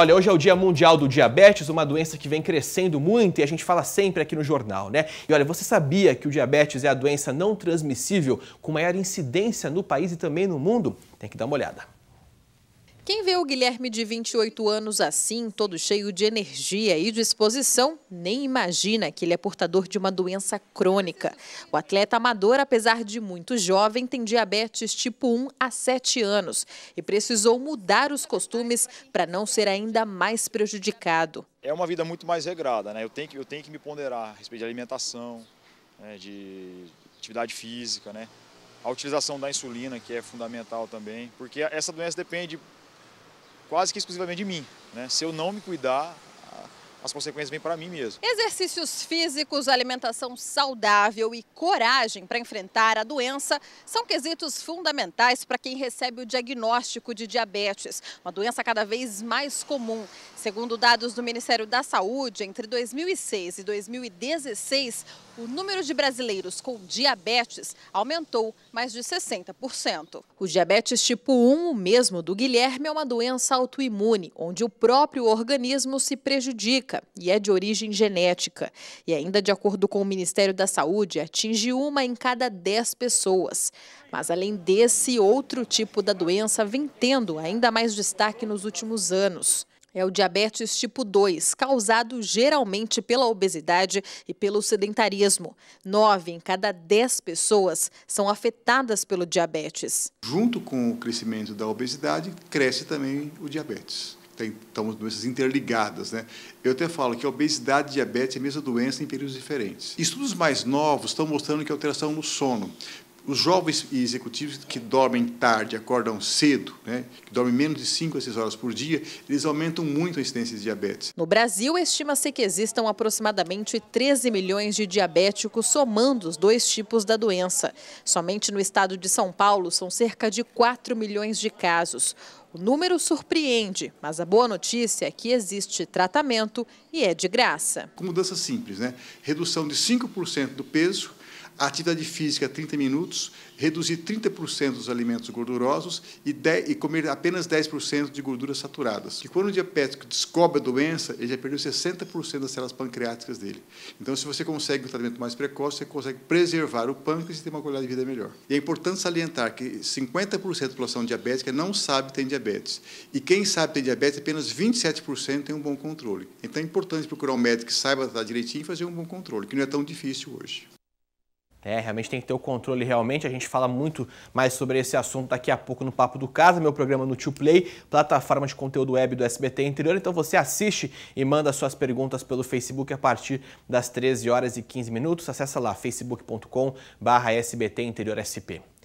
Olha, hoje é o Dia Mundial do Diabetes, uma doença que vem crescendo muito e a gente fala sempre aqui no jornal, né? E olha, você sabia que o diabetes é a doença não transmissível com maior incidência no país e também no mundo? Tem que dar uma olhada. Quem vê o Guilherme de 28 anos assim, todo cheio de energia e disposição, nem imagina que ele é portador de uma doença crônica. O atleta amador, apesar de muito jovem, tem diabetes tipo 1 há 7 anos e precisou mudar os costumes para não ser ainda mais prejudicado. É uma vida muito mais regrada, né? Eu tenho que, eu tenho que me ponderar a respeito de alimentação, né? de atividade física, né? A utilização da insulina, que é fundamental também, porque essa doença depende quase que exclusivamente de mim. Né? Se eu não me cuidar, as consequências vêm para mim mesmo. Exercícios físicos, alimentação saudável e coragem para enfrentar a doença são quesitos fundamentais para quem recebe o diagnóstico de diabetes, uma doença cada vez mais comum. Segundo dados do Ministério da Saúde, entre 2006 e 2016, o número de brasileiros com diabetes aumentou mais de 60%. O diabetes tipo 1, o mesmo do Guilherme, é uma doença autoimune, onde o próprio organismo se prejudica e é de origem genética. E ainda de acordo com o Ministério da Saúde, atinge uma em cada 10 pessoas. Mas além desse, outro tipo da doença vem tendo ainda mais destaque nos últimos anos é o diabetes tipo 2, causado geralmente pela obesidade e pelo sedentarismo. Nove em cada dez pessoas são afetadas pelo diabetes. Junto com o crescimento da obesidade, cresce também o diabetes. Tem, estamos doenças interligadas, né? Eu até falo que a obesidade e diabetes é a mesma doença em períodos diferentes. Estudos mais novos estão mostrando que a alteração no sono os jovens executivos que dormem tarde, acordam cedo, né, que dormem menos de 5 a 6 horas por dia, eles aumentam muito a incidência de diabetes. No Brasil, estima-se que existam aproximadamente 13 milhões de diabéticos somando os dois tipos da doença. Somente no estado de São Paulo são cerca de 4 milhões de casos. O número surpreende, mas a boa notícia é que existe tratamento e é de graça. Com mudança simples, né? Redução de 5% do peso atividade física 30 minutos, reduzir 30% dos alimentos gordurosos e, de, e comer apenas 10% de gorduras saturadas. E quando o diabético descobre a doença, ele já perdeu 60% das células pancreáticas dele. Então, se você consegue um tratamento mais precoce, você consegue preservar o pâncreas e ter uma qualidade de vida melhor. E é importante salientar que 50% da população diabética não sabe que tem diabetes. E quem sabe que tem diabetes, apenas 27% tem um bom controle. Então, é importante procurar um médico que saiba tratar direitinho e fazer um bom controle, que não é tão difícil hoje. É, realmente tem que ter o controle, realmente. A gente fala muito mais sobre esse assunto daqui a pouco no Papo do Casa, meu programa no Tio Play, plataforma de conteúdo web do SBT Interior. Então você assiste e manda suas perguntas pelo Facebook a partir das 13 horas e 15 minutos. Acessa lá facebook.com sbtinteriorsp SBT SP.